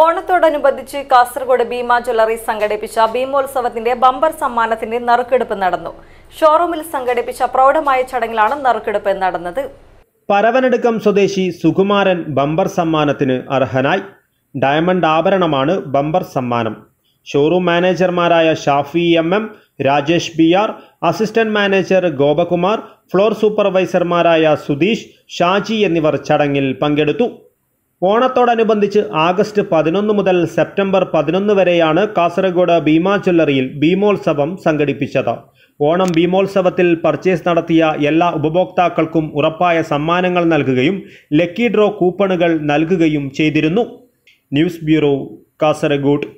ഓണത്തോടനുബന്ധിച്ച് കാസർഗോഡ് ഭീമ ജ്വല്ലറി സംഘടിപ്പിച്ച ഭീമോത്സവത്തിന്റെ ബമ്പർ സമ്മാനത്തിന്റെ നറുക്കെടുപ്പ് നടന്നു ഷോറൂമിൽ സംഘടിപ്പിച്ച പ്രൗഢമായ ചടങ്ങിലാണ് നറുക്കെടുപ്പ് നടന്നത് പരവനടുക്കം സ്വദേശി സുകുമാരൻ ബമ്പർ സമ്മാനത്തിന് അർഹനായി ഡയമണ്ട് ആഭരണമാണ് ബമ്പർ സമ്മാനം ഷോറൂം മാനേജർമാരായ Shafi M M Rajesh B R assistant manager Gopakumar floor സൂപ്പർവൈസർമാരായ സുധീഷ് ഷാജി എന്നിവർ ചടങ്ങിൽ പങ്കെടുത്തു ഓണത്തോടനുബന്ധിച്ച് ആഗസ്റ്റ് പതിനൊന്ന് മുതൽ സെപ്റ്റംബർ പതിനൊന്ന് വരെയാണ് കാസർഗോഡ് ഭീമാചൊല്ലറിയിൽ ഭീമോത്സവം സംഘടിപ്പിച്ചത് ഓണം ഭീമോത്സവത്തിൽ പർച്ചേസ് നടത്തിയ എല്ലാ ഉപഭോക്താക്കൾക്കും ഉറപ്പായ സമ്മാനങ്ങൾ നൽകുകയും ലക്കി ഡ്രോ കൂപ്പണുകൾ നൽകുകയും ചെയ്തിരുന്നു ന്യൂസ് ബ്യൂറോ കാസർഗോഡ്